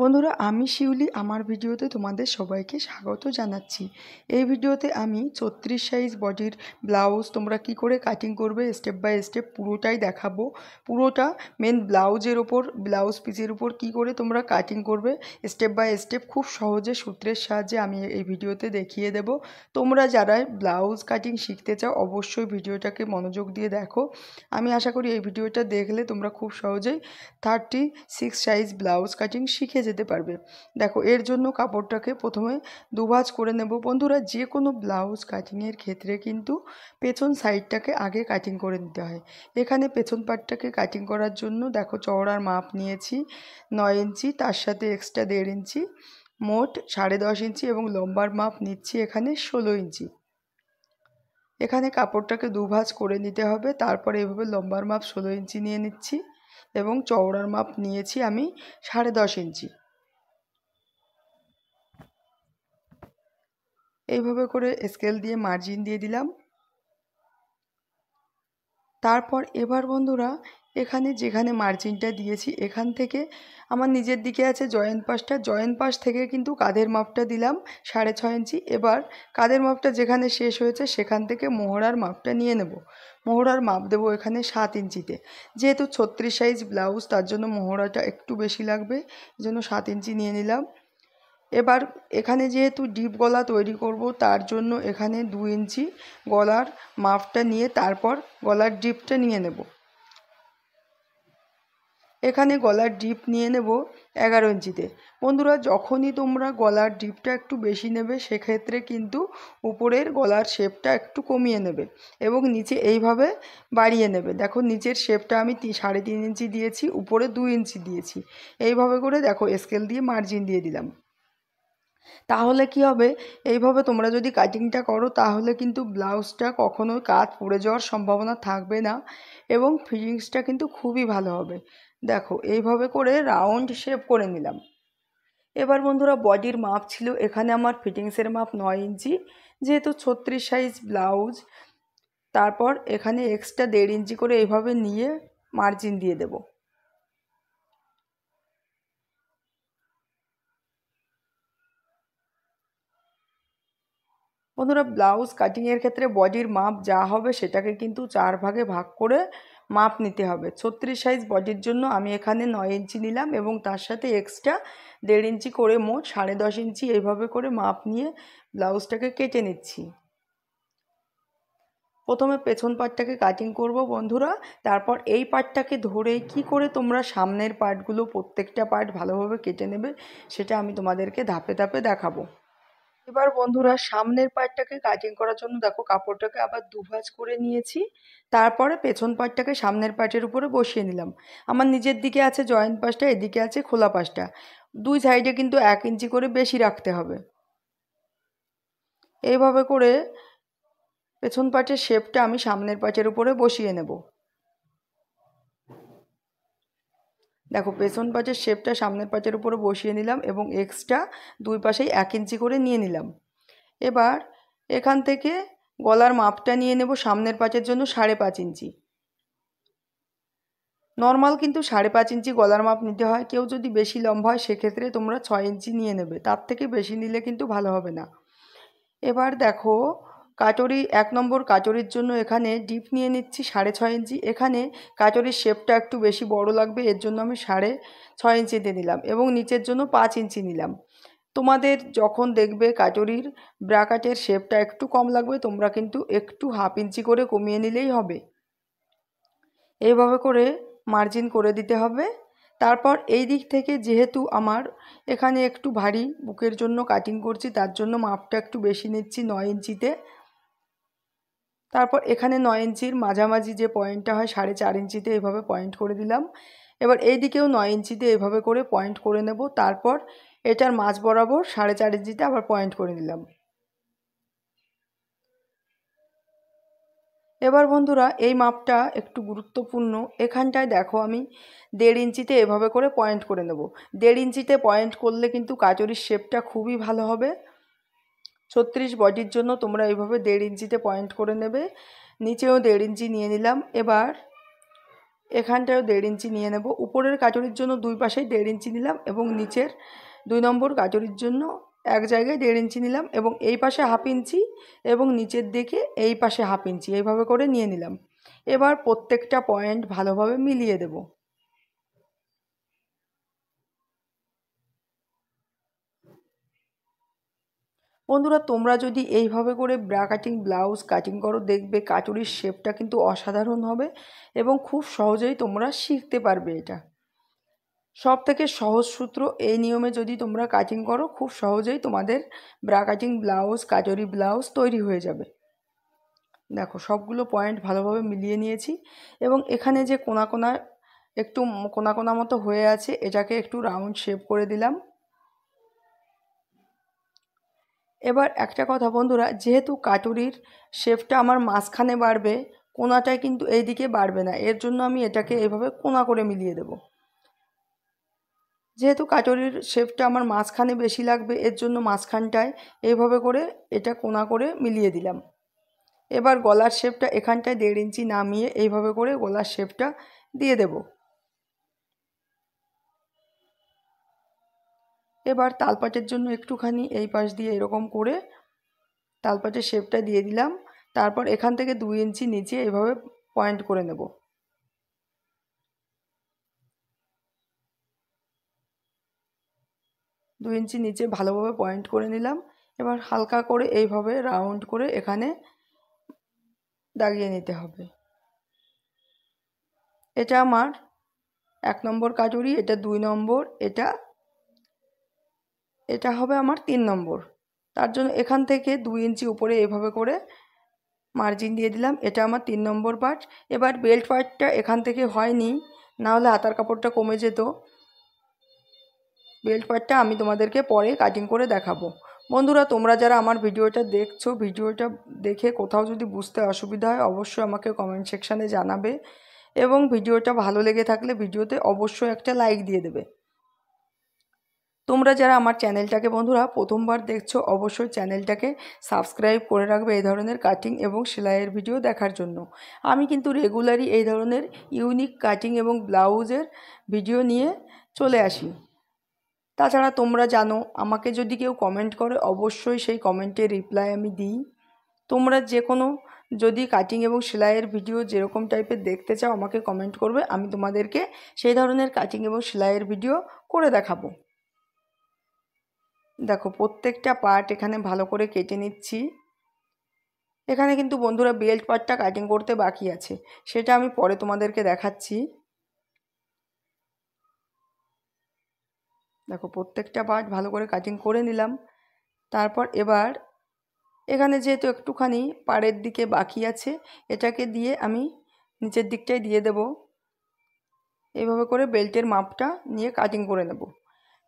বন্ধুরা আমি শিউলি আমার ভিডিওতে তোমাদের সবাইকে স্বাগত জানাচ্ছি এই ভিডিওতে আমি ছত্রিশ সাইজ বডির ব্লাউজ তোমরা কি করে কাটিং করবে স্টেপ বাই স্টেপ পুরোটাই দেখাবো পুরোটা মেন ব্লাউজের ওপর ব্লাউজ পিসের উপর কি করে তোমরা কাটিং করবে স্টেপ বাই স্টেপ খুব সহজে সূত্রের সাহায্যে আমি এই ভিডিওতে দেখিয়ে দেব তোমরা যারা ব্লাউজ কাটিং শিখতে চাও অবশ্যই ভিডিওটাকে মনোযোগ দিয়ে দেখো আমি আশা করি এই ভিডিওটা দেখলে তোমরা খুব সহজেই thirty six size blouse cutting শিখে যেতে পারবে দেখো এর জন্য কাপড়টাকে প্রথমে দুভাজ করে নেব বন্ধুরা যে কোনো ব্লাউজ কাটিংয়ের ক্ষেত্রে কিন্তু পেছন সাইডটাকে আগে কাটিং করে নিতে হয় এখানে পেছন পাটটাকে কাটিং করার জন্য দেখো চওড়ার মাপ নিয়েছি নয় ইঞ্চি তার সাথে এক্সট্রা দেড় ইঞ্চি মোট সাড়ে দশ ইঞ্চি এবং লম্বার মাপ নিচ্ছি এখানে ষোলো ইঞ্চি এখানে কাপড়টাকে দুভাজ করে নিতে হবে তারপরে এভাবে লম্বার মাপ ষোলো ইঞ্চি নিয়ে নিচ্ছি এবং চওড়ার মাপ নিয়েছি আমি সাড়ে দশ ইঞ্চি এইভাবে করে স্কেল দিয়ে মার্জিন দিয়ে দিলাম তারপর এবার বন্ধুরা এখানে যেখানে মার্জিনটা দিয়েছি এখান থেকে আমার নিজের দিকে আছে জয়েন্ট পাশটা জয়েন্ট পাশ থেকে কিন্তু কাঁধের মাপটা দিলাম সাড়ে ছয় ইঞ্চি এবার কাঁধের মাপটা যেখানে শেষ হয়েছে সেখান থেকে মোহরার মাপটা নিয়ে নেব মোহরার মাপ দেবো এখানে সাত ইঞ্চিতে যেহেতু ছত্রিশ সাইজ ব্লাউজ তার জন্য মোহরাটা একটু বেশি লাগবে জন্য সাত ইঞ্চি নিয়ে নিলাম এবার এখানে যেহেতু ডিপ গলা তৈরি করব তার জন্য এখানে দু ইঞ্চি গলার মাপটা নিয়ে তারপর গলার ডিপটা নিয়ে নেবো এখানে গলার ডিপ নিয়ে নেব এগারো ইঞ্চিতে বন্ধুরা যখনই তোমরা গলার ডিপটা একটু বেশি নেবে সেক্ষেত্রে কিন্তু উপরের গলার শেপটা একটু কমিয়ে নেবে এবং নিচে এইভাবে বাড়িয়ে নেবে দেখো নিচের শেপটা আমি সাড়ে তিন ইঞ্চি দিয়েছি উপরে দু ইঞ্চি দিয়েছি এইভাবে করে দেখো স্কেল দিয়ে মার্জিন দিয়ে দিলাম তাহলে কি হবে এইভাবে তোমরা যদি কাটিংটা করো তাহলে কিন্তু ব্লাউজটা কখনোই কাজ পড়ে যাওয়ার সম্ভাবনা থাকবে না এবং ফিটিংসটা কিন্তু খুবই ভালো হবে দেখো এইভাবে করে রাউন্ড শেপ করে নিলাম এবার বন্ধুরা বডির মাপ ছিল এখানে আমার ফিটিংসের মাপ নয় ইঞ্চি যেহেতু ছত্রিশ সাইজ ব্লাউজ তারপর এখানে এক্সট্রা দেড় ইঞ্চি করে এইভাবে নিয়ে মার্জিন দিয়ে দেব বন্ধুরা ব্লাউজ কাটিংয়ের ক্ষেত্রে বডির মাপ যা হবে সেটাকে কিন্তু চার ভাগে ভাগ করে মাপ নিতে হবে ছত্রিশ সাইজ বডির জন্য আমি এখানে নয় ইঞ্চি নিলাম এবং তার সাথে এক্সট্রা দেড় ইঞ্চি করে মোট সাড়ে দশ ইঞ্চি এইভাবে করে মাপ নিয়ে ব্লাউজটাকে কেটে নিচ্ছি প্রথমে পেছন পাটটাকে কাটিং করব বন্ধুরা তারপর এই পাটটাকে ধরে কি করে তোমরা সামনের পার্টগুলো প্রত্যেকটা পার্ট ভালোভাবে কেটে নেবে সেটা আমি তোমাদেরকে ধাপে ধাপে দেখাবো এবার বন্ধুরা সামনের পার্টটাকে কাটিং করার জন্য দেখো কাপড়টাকে আবার দুভাজ করে নিয়েছি তারপরে পেছন পার্টটাকে সামনের পার্টের উপরে বসিয়ে নিলাম আমার নিজের দিকে আছে জয়েন্ট পাশটা এদিকে আছে খোলা পাশটা দুই সাইডে কিন্তু এক ইঞ্চি করে বেশি রাখতে হবে এইভাবে করে পেছন পাটের শেপটা আমি সামনের পাটের উপরে বসিয়ে নেবো দেখো পেছন পাচের শেপটা সামনের পাচের উপরে বসিয়ে নিলাম এবং এক্সট্রা দুই পাশেই এক ইঞ্চি করে নিয়ে নিলাম এবার এখান থেকে গলার মাপটা নিয়ে নেব সামনের পাচের জন্য সাড়ে পাঁচ ইঞ্চি নর্মাল কিন্তু সাড়ে পাঁচ ইঞ্চি গলার মাপ নিতে হয় কেউ যদি বেশি লম্বা হয় সেক্ষেত্রে তোমরা ছয় ইঞ্চি নিয়ে নেবে তার থেকে বেশি নিলে কিন্তু ভালো হবে না এবার দেখো কাটরি এক নম্বর কাটরির জন্য এখানে ডিপ নিয়ে নিচ্ছি সাড়ে ছয় ইঞ্চি এখানে কাটরির শেপটা একটু বেশি বড় লাগবে এর জন্য আমি সাড়ে ছয় ইঞ্চিতে নিলাম এবং নিচের জন্য পাঁচ ইঞ্চি নিলাম তোমাদের যখন দেখবে কাটরির ব্রাকাটের শেপটা একটু কম লাগবে তোমরা কিন্তু একটু হাফ ইঞ্চি করে কমিয়ে নিলেই হবে এইভাবে করে মার্জিন করে দিতে হবে তারপর এই দিক থেকে যেহেতু আমার এখানে একটু ভারী বুকের জন্য কাটিং করছি তার জন্য মাপটা একটু বেশি নিচ্ছি নয় ইঞ্চিতে তারপর এখানে নয় ইঞ্চির মাঝামাঝি যে পয়েন্টটা হয় সাড়ে চার ইঞ্চিতে এভাবে পয়েন্ট করে দিলাম এবার এই দিকেও নয় ইঞ্চিতে এভাবে করে পয়েন্ট করে নেব তারপর এটার মাছ বরাবর সাড়ে চার ইঞ্চিতে আবার পয়েন্ট করে দিলাম এবার বন্ধুরা এই মাপটা একটু গুরুত্বপূর্ণ এখানটায় দেখো আমি দেড় ইঞ্চিতে এভাবে করে পয়েন্ট করে নেব দেড় ইঞ্চিতে পয়েন্ট করলে কিন্তু কাজরির শেপটা খুবই ভালো হবে ছত্রিশ বডির জন্য তোমরা এইভাবে দেড় ইঞ্চিতে পয়েন্ট করে নেবে নিচেও দেড় ইঞ্চি নিয়ে নিলাম এবার এখানটাও দেড় ইঞ্চি নিয়ে নেব উপরের কাটরির জন্য দুই পাশেই দেড় ইঞ্চি নিলাম এবং নিচের দুই নম্বর কাটরির জন্য এক জায়গায় দেড় ইঞ্চি নিলাম এবং এই পাশে হাফ ইঞ্চি এবং নিচের দিকে এই পাশে হাফ ইঞ্চি এইভাবে করে নিয়ে নিলাম এবার প্রত্যেকটা পয়েন্ট ভালোভাবে মিলিয়ে দেবো বন্ধুরা তোমরা যদি এইভাবে করে ব্রা কাটিং ব্লাউজ কাটিং করো দেখবে কাটুরির শেপটা কিন্তু অসাধারণ হবে এবং খুব সহজেই তোমরা শিখতে পারবে এটা সব থেকে সহজ সূত্র এই নিয়মে যদি তোমরা কাটিং করো খুব সহজেই তোমাদের ব্রা কাটিং ব্লাউজ কাটুরি ব্লাউজ তৈরি হয়ে যাবে দেখো সবগুলো পয়েন্ট ভালোভাবে মিলিয়ে নিয়েছি এবং এখানে যে কোনা কোনা একটু কোনা কোনা মতো হয়ে আছে এটাকে একটু রাউন্ড শেপ করে দিলাম এবার একটা কথা বন্ধুরা যেহেতু কাটুরির শেপটা আমার মাঝখানে বাড়বে কোনাটায় কিন্তু এইদিকে বাড়বে না এর জন্য আমি এটাকে এভাবে কোনা করে মিলিয়ে দেব যেহেতু কাটুরির শেপটা আমার মাঝখানে বেশি লাগবে এর জন্য মাঝখানটায় এইভাবে করে এটা কোনা করে মিলিয়ে দিলাম এবার গলার শেপটা এখানটায় দেড় ইঞ্চি নামিয়ে এইভাবে করে গলার শেপটা দিয়ে দেবো এবার তালপাটের জন্য একটুখানি এই পাশ দিয়ে এরকম করে তালপাটের শেপটা দিয়ে দিলাম তারপর এখান থেকে দুই ইঞ্চি নিচে এভাবে পয়েন্ট করে নেব দুই ইঞ্চি নিচে ভালোভাবে পয়েন্ট করে নিলাম এবার হালকা করে এইভাবে রাউন্ড করে এখানে দাগিয়ে নিতে হবে এটা আমার এক নম্বর কাটুরি এটা দুই নম্বর এটা এটা হবে আমার তিন নম্বর তার জন্য এখান থেকে দুই ইঞ্চি উপরে এভাবে করে মার্জিন দিয়ে দিলাম এটা আমার তিন নম্বর পার্ট এবার বেল্ট পার্টটা এখান থেকে হয়নি না হলে হাতার কাপড়টা কমে যেত বেল্ট পার্টটা আমি তোমাদেরকে পরে কাটিং করে দেখাবো বন্ধুরা তোমরা যারা আমার ভিডিওটা দেখছো ভিডিওটা দেখে কোথাও যদি বুঝতে অসুবিধা হয় অবশ্যই আমাকে কমেন্ট সেকশানে জানাবে এবং ভিডিওটা ভালো লেগে থাকলে ভিডিওতে অবশ্যই একটা লাইক দিয়ে দেবে তোমরা যারা আমার চ্যানেলটাকে বন্ধুরা প্রথমবার দেখছো অবশ্যই চ্যানেলটাকে সাবস্ক্রাইব করে রাখবে এই ধরনের কাটিং এবং সেলাইয়ের ভিডিও দেখার জন্য আমি কিন্তু রেগুলারই এই ধরনের ইউনিক কাটিং এবং ব্লাউজের ভিডিও নিয়ে চলে আসি তাছাড়া তোমরা জানো আমাকে যদি কেউ কমেন্ট করে অবশ্যই সেই কমেন্টের রিপ্লাই আমি দিই তোমরা যে কোনো যদি কাটিং এবং সেলাইয়ের ভিডিও যেরকম টাইপের দেখতে চাও আমাকে কমেন্ট করবে আমি তোমাদেরকে সেই ধরনের কাটিং এবং সেলাইয়ের ভিডিও করে দেখাবো দেখো প্রত্যেকটা পার্ট এখানে ভালো করে কেটে নিচ্ছি এখানে কিন্তু বন্ধুরা বেল্ট পার্টটা কাটিং করতে বাকি আছে সেটা আমি পরে তোমাদেরকে দেখাচ্ছি দেখো প্রত্যেকটা পার্ট ভালো করে কাটিং করে নিলাম তারপর এবার এখানে যেহেতু একটুখানি পাড়ের দিকে বাকি আছে এটাকে দিয়ে আমি নিচের দিকটাই দিয়ে দেব এভাবে করে বেল্টের মাপটা নিয়ে কাটিং করে নেবো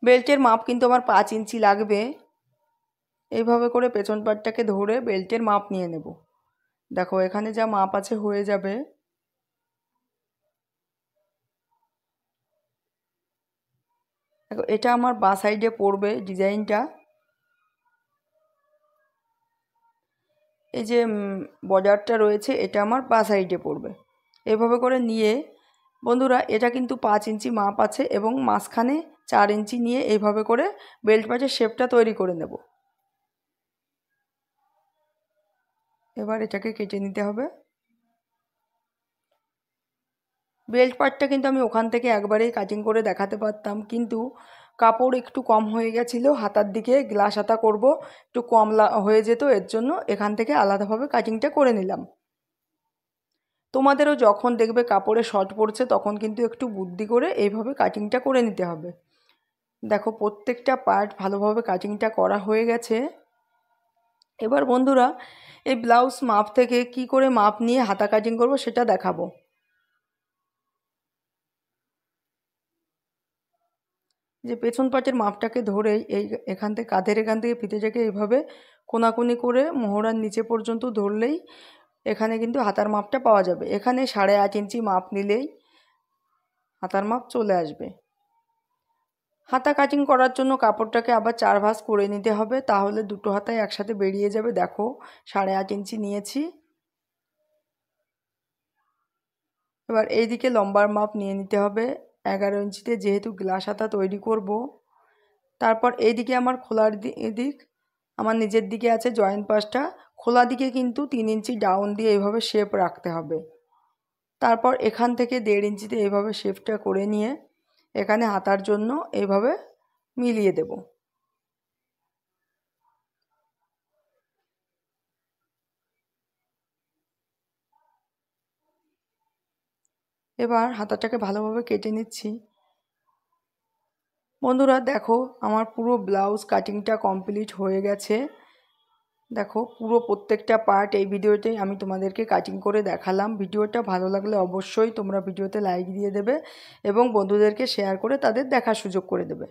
বেল্টের মাপ কিন্তু আমার পাঁচ ইঞ্চি লাগবে এইভাবে করে পেছন পাটটাকে ধরে বেল্টের মাপ নিয়ে নেব দেখো এখানে যা মাপ আছে হয়ে যাবে দেখো এটা আমার বা সাইডে পড়বে ডিজাইনটা এই যে বর্ডারটা রয়েছে এটা আমার বা সাইডে পড়বে এভাবে করে নিয়ে বন্ধুরা এটা কিন্তু পাঁচ ইঞ্চি মাপ আছে এবং মাঝখানে চার ইঞ্চি নিয়ে এইভাবে করে বেল্ট পাচের শেপটা তৈরি করে নেব এবার এটাকে কেটে নিতে হবে বেল্ট পার্টটা কিন্তু আমি ওখান থেকে একবারেই কাটিং করে দেখাতে পারতাম কিন্তু কাপড় একটু কম হয়ে গেছিলো হাতার দিকে গ্লাস হাতা করব একটু কম হয়ে যেত এর জন্য এখান থেকে আলাদাভাবে কাটিংটা করে নিলাম তোমাদেরও যখন দেখবে কাপড়ে শর্ট পড়ছে তখন কিন্তু একটু বুদ্ধি করে এইভাবে কাটিংটা করে নিতে হবে দেখো প্রত্যেকটা পার্ট ভালোভাবে কাটিংটা করা হয়ে গেছে এবার বন্ধুরা এই ব্লাউজ মাপ থেকে কি করে মাপ নিয়ে হাতা কাটিং করব সেটা দেখাবো যে পেছন পাটের মাপটাকে ধরে এই এখান থেকে কাঁধের এখান থেকে ফিতে যাকে এইভাবে কোনাকুনি করে মোহরার নিচে পর্যন্ত ধরলেই এখানে কিন্তু হাতার মাপটা পাওয়া যাবে এখানে সাড়ে আট ইঞ্চি মাপ নিলেই হাতার মাপ চলে আসবে হাতা কাটিং করার জন্য কাপড়টাকে আবার চার ভাস করে নিতে হবে তাহলে দুটো হাতায় একসাথে বেরিয়ে যাবে দেখো সাড়ে আট ইঞ্চি নিয়েছি এবার এইদিকে লম্বার মাপ নিয়ে নিতে হবে এগারো ইঞ্চিতে যেহেতু গ্লাস হাতা তৈরি করব তারপর এইদিকে আমার খোলার দিক আমার নিজের দিকে আছে জয়েন্ট পাশটা খোলা দিকে কিন্তু তিন ইঞ্চি ডাউন দিয়ে এইভাবে শেপ রাখতে হবে তারপর এখান থেকে দেড় ইঞ্চিতে এইভাবে শেপটা করে নিয়ে এখানে হাতার জন্য এইভাবে মিলিয়ে দেব এবার হাতাটাকে ভালোভাবে কেটে নিচ্ছি বন্ধুরা দেখো আমার পুরো ব্লাউজ কাটিংটা কমপ্লিট হয়ে গেছে দেখো পুরো প্রত্যেকটা পার্ট এই ভিডিওতে আমি তোমাদেরকে কাটিং করে দেখালাম ভিডিওটা ভালো লাগলে অবশ্যই তোমরা ভিডিওতে লাইক দিয়ে দেবে এবং বন্ধুদেরকে শেয়ার করে তাদের দেখার সুযোগ করে দেবে